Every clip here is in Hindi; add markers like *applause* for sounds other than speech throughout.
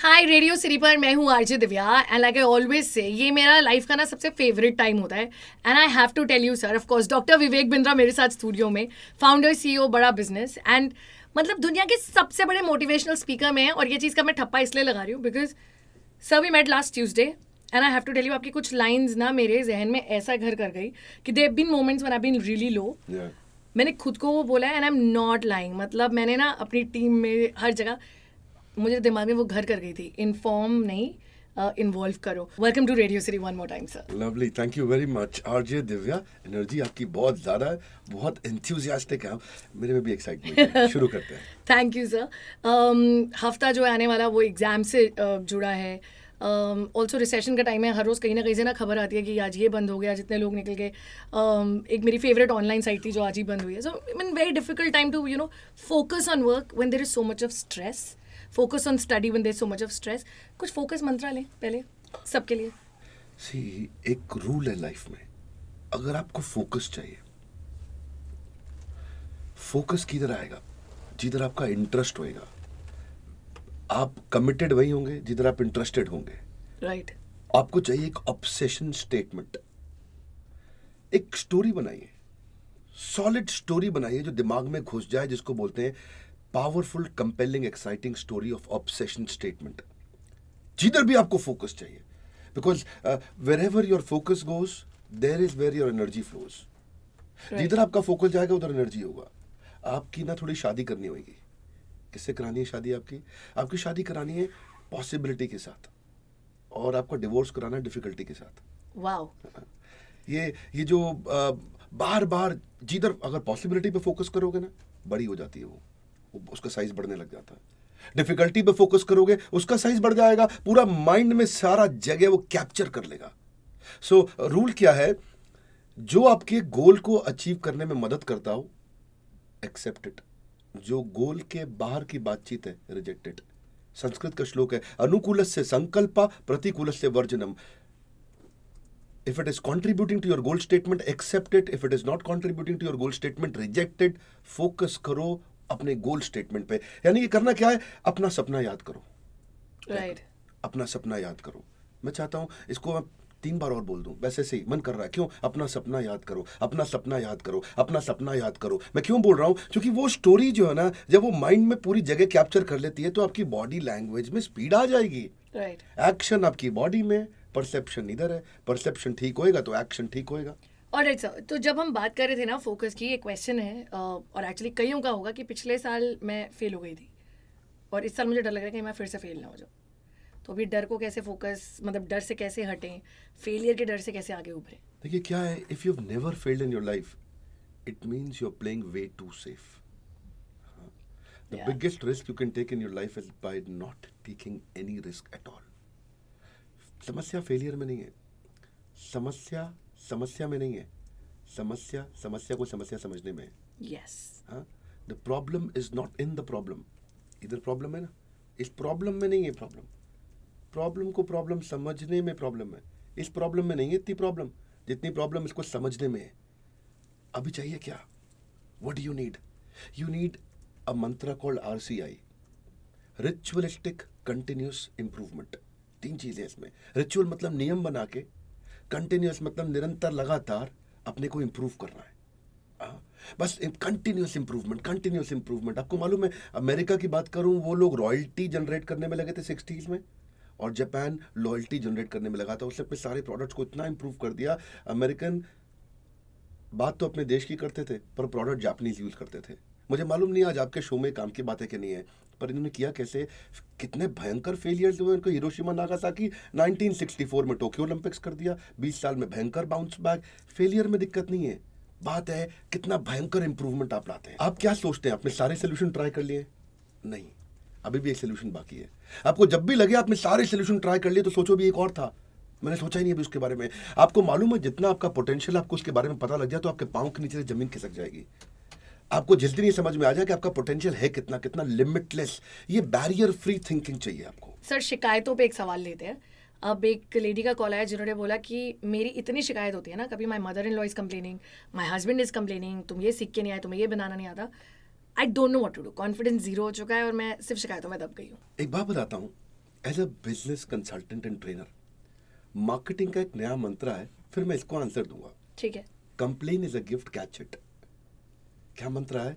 हाई रेडियो सिटी पर मैं हूँ RJ Divya and like I always say ये मेरा लाइफ का ना सबसे फेवरेट टाइम होता है and I have to tell you sir of course doctor Vivek Bindra मेरे साथ स्टूडियो में फाउंडर सीईओ e बड़ा बिजनेस एंड मतलब दुनिया के सबसे बड़े मोटिवेशनल स्पीकर में है और ये चीज़ का मैं ठप्पा इसलिए लगा रही हूँ because sir we met last Tuesday and I have to tell you आपकी कुछ लाइन्स ना मेरे जहन में ऐसा घर कर गई कि there've been moments when I been really low मैंने खुद को वो बोला है and I am not lying मतलब मैंने ना अपनी टीम में हर जगह मुझे दिमाग में वो घर कर गई थी इन्फॉर्म नहीं इन्वॉल्व करो welcome to Radio City one more time sir lovely thank you very much RJ Divya energy आपकी बहुत ज़्यादा है बहुत इंथ्यूजियास्टिक है मेरे में भी एक्साइटमेंट *laughs* शुरू करते हैं थैंक यू सर हफ्ता जो आने वाला वो एग्ज़ाम से uh, जुड़ा है ऑल्सो um, रिसेशन का टाइम है हर रोज़ कहीं ना कहीं से ना खबर आती है कि आज ये बंद हो गया जितने लोग निकल गए um, एक मेरी फेवरेट ऑनलाइन साइट थी जो आज ही बंद हुई है so mean very difficult time to you know focus on work when there is so much of stress focus on study when there so much of stress कुछ फोकस मंत्रा लें पहले सबके लिए सी एक रूल है लाइफ में अगर आपको फोकस चाहिए फोकस किधर आएगा जिधर आपका इंटरेस्ट होएगा आप कमिटेड वही होंगे जिधर आप इंटरेस्टेड होंगे राइट right. आपको चाहिए एक ऑब्सेशन स्टेटमेंट एक स्टोरी बनाइए सॉलिड स्टोरी बनाइए जो दिमाग में घुस जाए जिसको बोलते हैं powerful compelling exciting story of obsession statement जिधर भी आपको फोकस चाहिए because wherever your focus goes there is where your energy flows जिधर आपका फोकस जाएगा उधर एनर्जी होगा आपकी ना थोड़ी शादी करनी होगी किससे करानी है शादी आपकी आपकी शादी करानी है पॉसिबिलिटी के साथ और आपका डिवोर्स कराना है डिफिकल्टी के साथ wow. ये ये जो आ, uh, बार बार जिधर अगर पॉसिबिलिटी पे फोकस करोगे ना बड़ी हो जाती है वो उसका साइज बढ़ने लग जाता है डिफिकल्टी पे फोकस करोगे उसका साइज बढ़ जाएगा पूरा माइंड में सारा जगह वो कैप्चर कर लेगा सो so, रूल क्या है जो आपके गोल को अचीव करने में मदद करता हो एक्सेप्टेड जो गोल के बाहर की बातचीत है रिजेक्टेड संस्कृत का श्लोक है अनुकूल से संकल्प प्रतिकूल से वर्जनम if it is contributing to your goal statement accepted if it is not contributing to your goal statement rejected focus करो अपने गोल स्टेटमेंट पे यानी ये करना क्या है अपना सपना याद करो राइट right. अपना सपना याद करो मैं चाहता हूँ इसको आप तीन बार और बोल दूं वैसे से मन कर रहा है क्यों अपना सपना याद करो अपना सपना याद करो अपना सपना याद करो मैं क्यों बोल रहा हूं क्योंकि वो स्टोरी जो है ना जब वो माइंड में पूरी जगह कैप्चर कर लेती है तो आपकी बॉडी लैंग्वेज में स्पीड आ जाएगी राइट right. एक्शन आपकी बॉडी में परसेप्शन इधर है परसेप्शन ठीक होएगा तो एक्शन ठीक होएगा और राइट सर तो जब हम बात कर रहे थे ना फोकस की ये क्वेश्चन है और एक्चुअली कईयों का होगा कि पिछले साल मैं फेल हो गई थी और इस साल मुझे डर लग रहा है कि मैं फिर से फेल ना हो जाऊँ तो अभी डर को कैसे फोकस मतलब डर से कैसे हटें फेलियर के डर से कैसे आगे उभरें देखिए क्या है if you never failed in your life it means you are playing way too safe the biggest risk you can take in your life is by not taking any risk at all समस्या फेलियर में नहीं है समस्या समस्या में नहीं है समस्या समस्या को समस्या समझने में yes the problem is not in the problem इधर प्रॉब्लम है ना इस प्रॉब्लम में नहीं है प्रॉब्लम प्रॉब्लम को प्रॉब्लम समझने में प्रॉब्लम है इस प्रॉब्लम में नहीं है इतनी प्रॉब्लम जितनी प्रॉब्लम इसको समझने में है अभी चाहिए क्या what you need you need a mantra called R C I ritualistic continuous improvement तीन चीज़ें इसमें रिचुअल मतलब नियम बना के कंटिन्यूस मतलब निरंतर लगातार अपने को इम्प्रूव करना है आ, हाँ, बस कंटिन्यूस इंप्रूवमेंट कंटिन्यूस इंप्रूवमेंट आपको मालूम है अमेरिका की बात करूं वो लोग रॉयल्टी जनरेट करने में लगे थे सिक्सटीज़ में और जापान लॉयल्टी जनरेट करने में लगा था उसने अपने सारे प्रोडक्ट्स को इतना इंप्रूव कर दिया अमेरिकन बात तो अपने देश की करते थे पर प्रोडक्ट जापनीज यूज़ करते थे मुझे मालूम नहीं आज आपके शो में काम की बातें कि नहीं है पर इन्होंने किया कैसे कितने भयंकर फेलियर्स हुए उनको हिरोशिमा नागासाकी 1964 में टोक्यो ओलंपिक्स कर दिया 20 साल में भयंकर बाउंस बैक फेलियर में दिक्कत नहीं है बात है कितना भयंकर इंप्रूवमेंट आप लाते हैं आप क्या सोचते हैं आपने सारे सोल्यूशन ट्राई कर लिए नहीं अभी भी एक सोल्यूशन बाकी है आपको जब भी लगे आपने सारे सोल्यूशन ट्राई कर लिए तो सोचो भी एक और था मैंने सोचा ही नहीं अभी उसके बारे में आपको मालूम है जितना आपका पोटेंशियल आपको उसके बारे में पता लग जाए तो आपके पाँव के नीचे से जमीन खिसक जाएगी आपको जिस दिन ये समझ में आ जाए कि आपका पोटेंशियल है कितना कितना लिमिटलेस ये बैरियर फ्री थिंकिंग चाहिए आपको सर शिकायतों पे एक सवाल लेते हैं अब एक लेडी का कॉल आया जिन्होंने बोला कि मेरी इतनी शिकायत होती है ना कभी my mother in law is complaining my husband is complaining तुम ये सीख के नहीं आए तुम्हें ये बनाना नहीं आता I don't know what to do confidence zero हो चुका है और मैं सिर्फ शिकायतों में दब गई हूँ एक बात बताता हूँ as a business consultant and trainer marketing का एक नया मंत्र है फिर मैं इसको आंसर दूंगा ठीक है complain is a gift catch it क्या मंत्र है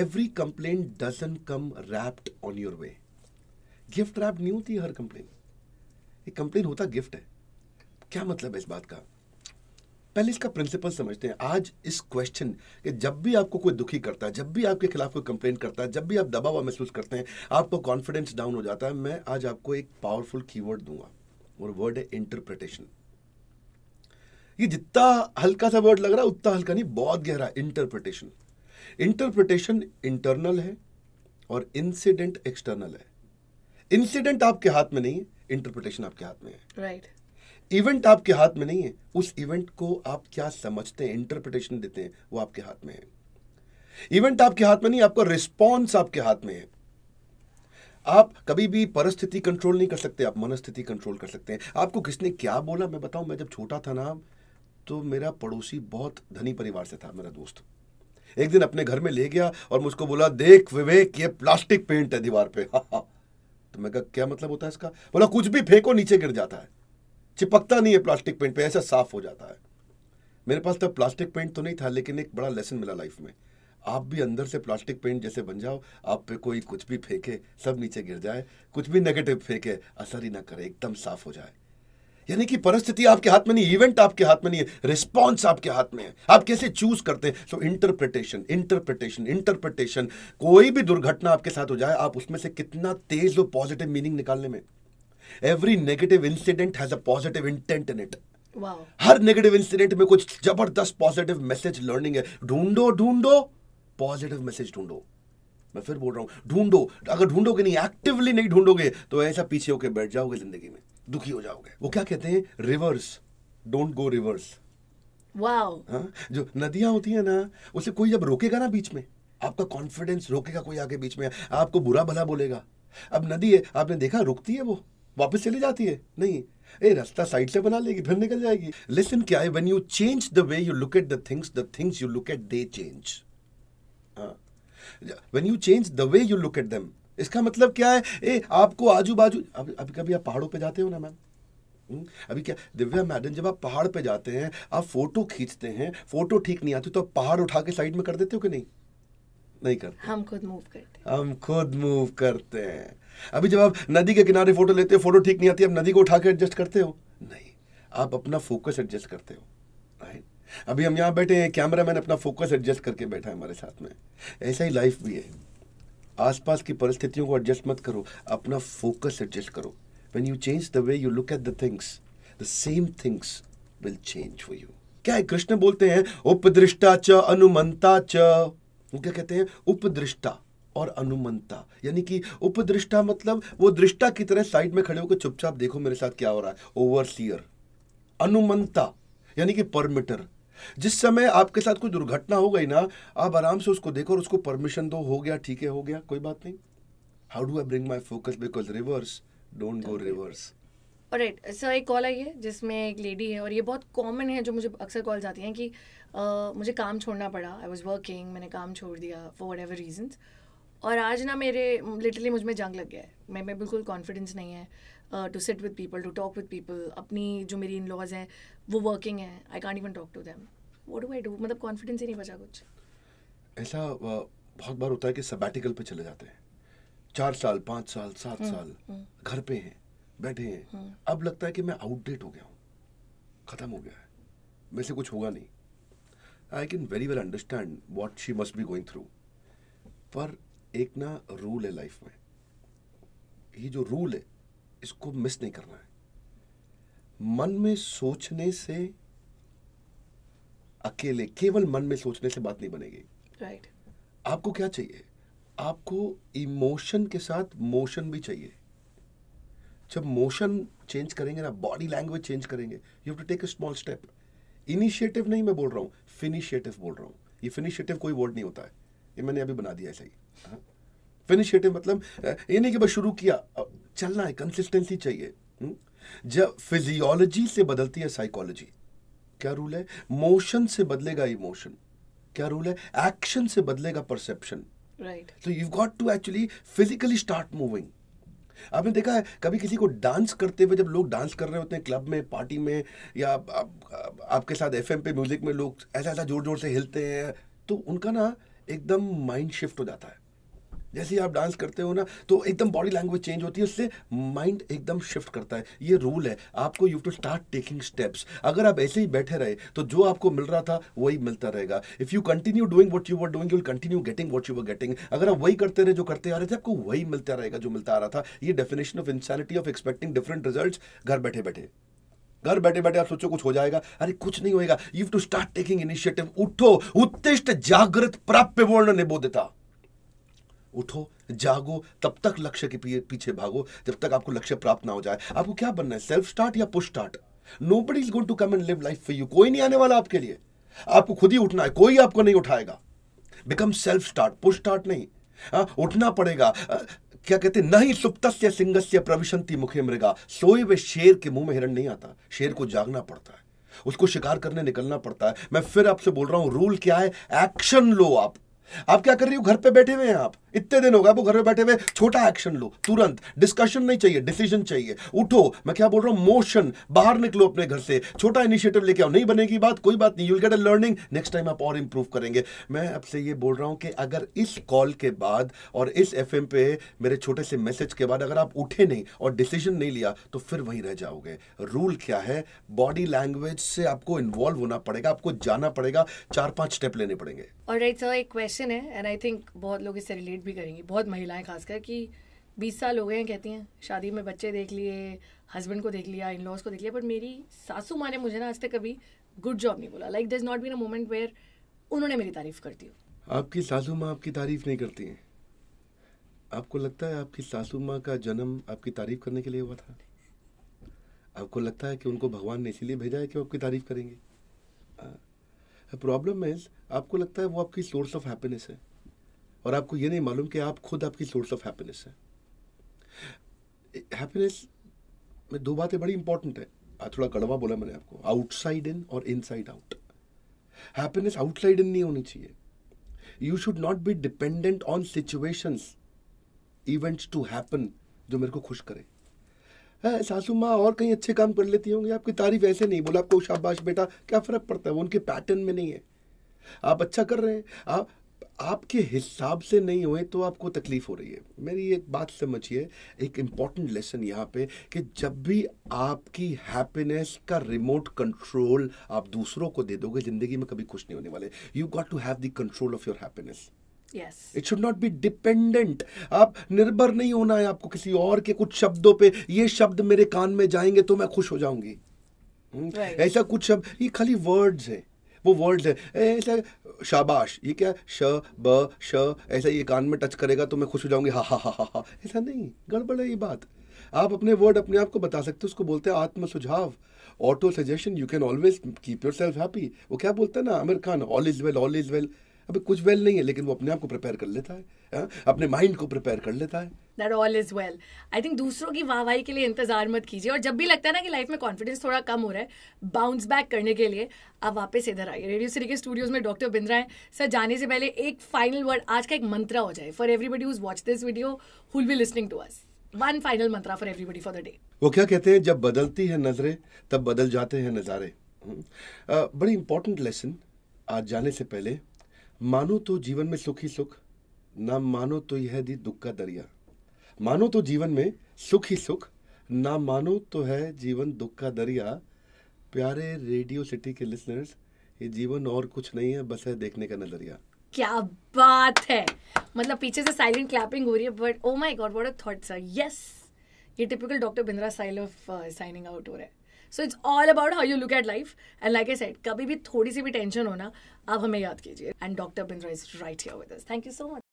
every complain doesn't come wrapped on your way gift wrap नहीं होती हर कंप्लेन एक कंप्लेन होता गिफ्ट है क्या मतलब है इस बात का पहले इसका प्रिंसिपल समझते हैं आज इस क्वेश्चन कि जब भी आपको कोई दुखी करता है जब भी आपके खिलाफ कोई कंप्लेन करता है जब भी आप दबाव महसूस करते हैं आपको कॉन्फिडेंस डाउन हो जाता है मैं आज आपको एक पावरफुल कीवर्ड दूंगा और वर्ड है इंटरप्रिटेशन ये जितना हल्का सा वर्ड लग रहा है उतना हल्का नहीं बहुत गहरा इंटरप्रिटेशन इंटरप्रिटेशन इंटरनल है और इंसिडेंट एक्सटर्नल है इंसिडेंट आपके हाथ में नहीं है इंटरप्रिटेशन आपके हाथ में है राइट right. इवेंट आपके हाथ में नहीं है उस इवेंट को आप क्या समझते हैं इंटरप्रिटेशन देते हैं वो आपके हाथ में है इवेंट आपके हाथ में नहीं आपका रिस्पॉन्स आपके हाथ में है आप कभी भी परिस्थिति कंट्रोल नहीं कर सकते आप मनस्थिति कंट्रोल कर सकते हैं आपको किसने क्या बोला मैं बताऊं मैं जब छोटा था ना तो मेरा पड़ोसी बहुत धनी परिवार से था मेरा दोस्त एक दिन अपने घर में ले गया और मुझको बोला देख विवेक ये प्लास्टिक पेंट है दीवार पे *laughs* तो मैं कहा क्या मतलब होता है इसका बोला कुछ भी फेंको नीचे गिर जाता है चिपकता नहीं है प्लास्टिक पेंट पे ऐसा साफ हो जाता है मेरे पास तब प्लास्टिक पेंट तो नहीं था लेकिन एक बड़ा लेसन मिला लाइफ में आप भी अंदर से प्लास्टिक पेंट जैसे बन जाओ आप पे कोई कुछ भी फेंके सब नीचे गिर जाए कुछ भी नेगेटिव फेंके असर ही ना करे एकदम साफ हो जाए यानी कि परिस्थिति आपके हाथ में नहीं इवेंट आपके हाथ में नहीं है रिस्पॉन्स आपके हाथ में है आप कैसे चूज करते हैं सो इंटरप्रिटेशन इंटरप्रिटेशन इंटरप्रिटेशन कोई भी दुर्घटना आपके साथ हो जाए आप उसमें से कितना तेज हो पॉजिटिव मीनिंग निकालने में every negative incident has a positive intent in it हर नेगेटिव इंसिडेंट में कुछ जबरदस्त पॉजिटिव मैसेज लर्निंग है ढूंढो ढूंढो पॉजिटिव मैसेज ढूंढो मैं फिर बोल रहा हूं ढूंढो अगर ढूंढोगे नहीं एक्टिवली नहीं ढूंढोगे तो ऐसा पीछे होकर बैठ जाओगे जिंदगी में दुखी हो जाओगे वो क्या कहते हैं rivers don't go reverse wow जो नदियां होती है ना उसे कोई जब रोकेगा ना बीच में आपका कॉन्फिडेंस रोकेगा कोई आगे बीच में आपको बुरा भला बोलेगा अब नदी है आपने देखा रुकती है वो वापस चली जाती है नहीं ए रास्ता साइड से बना लेगी फिर निकल जाएगी लेसन क्या है when you change the way you look at the things the things you look at they change when you change the way you look at them इसका मतलब क्या है ए आपको आजू बाजू अब अभी कभी आप पहाड़ों पे जाते हो ना मैम हम्म, अभी क्या दिव्या मैडम जब आप पहाड़ पे जाते हैं आप फोटो खींचते हैं फोटो ठीक नहीं आती तो आप पहाड़ उठा के साइड में कर देते हो कि नहीं नहीं करते हम खुद मूव करते हम खुद मूव करते हैं अभी जब आप नदी के किनारे फोटो लेते हो फोटो ठीक नहीं आती आप नदी को उठा के एडजस्ट करते हो नहीं आप अपना फोकस एडजस्ट करते हो राइट अभी हम यहाँ बैठे हैं कैमरा मैन अपना फोकस एडजस्ट करके बैठा है हमारे साथ में ऐसा ही लाइफ भी है आसपास की परिस्थितियों को एडजस्ट मत करो अपना फोकस एडजस्ट करो when you change the way you look at the things the same things will change for you क्या है कृष्ण बोलते हैं उपदृष्टा च अनुमंता च वो क्या कहते हैं उपदृष्टा और अनुमंता यानी कि उपदृष्टा मतलब वो दृष्टा की तरह साइड में खड़े होकर चुपचाप देखो मेरे साथ क्या हो रहा है ओवर सीयर अनुमंता यानी कि परमिटर जिस समय आपके साथ कोई दुर्घटना हो गई ना आप आराम से उसको देखो और उसको परमिशन दो हो गया ठीक है हो गया कोई बात नहीं how do I bring my focus because rivers don't go reverse right sir एक कॉल आई है जिसमें एक लेडी है और ये बहुत कॉमन है जो मुझे अक्सर कॉल जाती हैं कि uh, मुझे काम छोड़ना पड़ा आई वॉज वर्किंग मैंने काम छोड़ दिया फॉर एवर रीजन्स और आज ना मेरे लिटरली मुझ में जंग लग गया है मैं मैं बिल्कुल कॉन्फिडेंस नहीं है to sit with people to talk with people अपनी जो मेरी इन लॉज हैं वो वर्किंग हैं I can't even talk to them वो डू आई डू मतलब कॉन्फिडेंस ही नहीं बचा कुछ ऐसा uh, बहुत बार होता है कि सबैटिकल पे चले जाते हैं चार साल पाँच साल सात हम्म, साल हम्म। घर पे हैं बैठे हैं हम्म। अब लगता है कि मैं आउटडेट हो गया हूँ ख़त्म हो गया है मेरे से कुछ होगा नहीं I can very well understand what she must be going through पर एक ना रूल है लाइफ में ये जो रूल है इसको मिस नहीं करना है मन में सोचने से अकेले केवल मन में सोचने से बात नहीं बनेगी राइट right. आपको क्या चाहिए आपको इमोशन के साथ मोशन भी चाहिए जब मोशन चेंज करेंगे ना बॉडी लैंग्वेज चेंज करेंगे you have to take a small step initiative नहीं मैं बोल रहा हूँ फिनिशिएटिव बोल रहा हूँ ये फिनिशिएटिव कोई वर्ड नहीं होता है ये मैंने अभी बना दिया ऐसा ही हाँ। फिनिश मतलब ये नहीं कि बस शुरू किया चलना है कंसिस्टेंसी चाहिए हम्म? जब फिजियोलॉजी से बदलती है साइकोलॉजी क्या रूल है मोशन से बदलेगा इमोशन क्या रूल है एक्शन से बदलेगा perception right so you got to actually physically start moving आपने देखा है कभी किसी को डांस करते हुए जब लोग डांस कर रहे होते हैं क्लब में पार्टी में या आप, आप, आपके साथ एफ पे म्यूजिक में लोग ऐसा ऐसा जोर जोर से हिलते हैं तो उनका ना एकदम माइंड शिफ्ट हो जाता है जैसे ही आप डांस करते हो ना तो एकदम बॉडी लैंग्वेज चेंज होती है उससे माइंड एकदम शिफ्ट करता है ये रूल है आपको you to start taking steps अगर आप ऐसे ही बैठे रहे तो जो आपको मिल रहा था वही मिलता रहेगा if you continue doing what you were doing you continue getting what you were getting अगर आप वही करते रहे जो करते आ रहे थे आपको वही मिलता रहेगा जो मिलता आ रहा था ये definition of insanity of expecting different result घर बैठे बैठे घर बैठे बैठे आप सोचो कुछ हो जाएगा अरे कुछ नहीं होएगा you to start taking initiative उठो उत्तिष्ट जागृत प्राप्य वर्ण निबोधता उठो जागो तब तक लक्ष्य के पीछे भागो जब तक आपको लक्ष्य प्राप्त ना हो जाए आपको क्या बनना है सेल्फ स्टार्ट या push start nobody is going to come and live life for you कोई नहीं आने वाला आपके लिए आपको खुद ही उठना है कोई आपको नहीं उठाएगा become self start push start नहीं आ, हाँ, उठना पड़ेगा क्या कहते नहीं सुप्तस्य से प्रविशंति मुखे मृगा सोए हुए शेर के मुंह में हिरण नहीं आता शेर को जागना पड़ता है उसको शिकार करने निकलना पड़ता है मैं फिर आपसे बोल रहा हूं रूल क्या है एक्शन लो आप आप क्या कर रही हो घर पे बैठे हुए हैं आप इतने दिन हो गए आपको घर पे बैठे हुए छोटा एक्शन लो तुरंत डिस्कशन नहीं चाहिए डिसीजन चाहिए उठो मैं क्या बोल रहा हूं मोशन बाहर निकलो अपने घर से छोटा इनिशिएटिव लेके आओ नहीं बनेगी बात कोई बात नहीं will get a learning next time आप और इंप्रूव करेंगे मैं आपसे ये बोल रहा हूं कि अगर इस कॉल के बाद और इस एफ पे मेरे छोटे से मैसेज के बाद अगर आप उठे नहीं और डिसीजन नहीं लिया तो फिर वहीं रह जाओगे रूल क्या है बॉडी लैंग्वेज से आपको इन्वॉल्व होना पड़ेगा आपको जाना पड़ेगा चार पांच स्टेप लेने पड़ेंगे और राइट सर एक क्वेश्चन है एंड आई थिंक बहुत लोग इससे रिलेट भी करेंगे बहुत महिलाएं खासकर कि बीस साल हो गए हैं कहती हैं शादी में बच्चे देख लिए हस्बैंड को देख लिया इन लॉज को देख लिया बट मेरी सासू माँ ने मुझे ना आज तक कभी गुड जॉब नहीं बोला like there not been a moment where उन्होंने मेरी तारीफ कर हो आपकी सासू माँ आपकी तारीफ नहीं करती हैं आपको लगता है आपकी सासू माँ का जन्म आपकी तारीफ करने के लिए हुआ था आपको लगता है कि उनको भगवान ने इसीलिए भेजा है कि वो आपकी तारीफ करेंगे प्रॉब्लम इज आपको लगता है वो आपकी सोर्स ऑफ हैप्पीनेस है और आपको ये नहीं मालूम कि आप खुद आपकी सोर्स ऑफ हैप्पीनेस है हैप्पीनेस में दो बातें बड़ी इंपॉर्टेंट है थोड़ा कड़वा बोला मैंने आपको आउटसाइड इन और inside out happiness outside in नहीं होनी चाहिए you should not be dependent on situations events to happen जो मेरे को खुश करे सासू माँ और कहीं अच्छे काम कर लेती होंगी आपकी तारीफ ऐसे नहीं बोला आपको शाबाश बेटा क्या फ़र्क पड़ता है वो उनके पैटर्न में नहीं है आप अच्छा कर रहे हैं आप आपके हिसाब से नहीं हुए तो आपको तकलीफ़ हो रही है मेरी एक बात समझिए एक इम्पॉर्टेंट लेसन यहाँ पे कि जब भी आपकी हैप्पीनेस का रिमोट कंट्रोल आप दूसरों को दे दोगे ज़िंदगी में कभी खुश नहीं होने वाले you got to have the control of your happiness it should not be dependent आप निर्भर नहीं होना है आपको किसी और के कुछ शब्दों पे ये शब्द मेरे कान में जाएंगे तो मैं खुश हो जाऊंगी हम्म? right. ऐसा कुछ शब्द ये खाली वर्ड्स है वो वर्ड्स है ऐसा शाबाश ये क्या श ब श ऐसा ये कान में टच करेगा तो मैं खुश हो जाऊंगी हा हा हा हा हा ऐसा नहीं गड़बड़ है ये बात आप अपने वर्ड अपने आप को बता सकते हो उसको बोलते हैं आत्म सुझाव auto suggestion you can always keep yourself happy वो क्या बोलते हैं ना Aamir Khan all is well all is well अभी कुछ वेल नहीं है लेकिन वो अपने आप को प्रिपेयर कर लेता है हाँ? अपने माइंड को प्रिपेयर कर लेता है that all is well I think दूसरों की वाहवाही के लिए इंतजार मत कीजिए और जब भी लगता है ना कि लाइफ में कॉन्फिडेंस थोड़ा कम हो रहा है बाउंस बैक करने के लिए आप वापस इधर आइए रेडियो सिटी के स्टूडियोज में डॉक्टर बिंद्रा है सर जाने से पहले एक फाइनल वर्ड आज का एक मंत्रा हो जाए for everybody who's watch this video who'll be listening to us one final mantra for everybody for the day वो क्या कहते हैं जब बदलती है नजरें तब बदल जाते हैं नज़ारे हम्म। बड़ी इंपॉर्टेंट लेसन आज जाने से पहले मानो तो जीवन में सुख ही सुख ना मानो तो यह दी दुख का दरिया मानो तो जीवन में सुख ही सुख ना मानो तो है जीवन दुख का दरिया प्यारे रेडियो सिटी के लिसनर्स ये जीवन और कुछ नहीं है बस है देखने का नजरिया क्या बात है मतलब पीछे से साइलेंट क्लैपिंग हो रही है but oh my god what a thought sir yes ये typical doctor Bindra style of signing out हो रहा है so it's all about how you look at life and like a said कभी भी थोड़ी सी भी टेंशन होना आप हमें याद कीजिए and doctor Bindra is right here with us thank you so much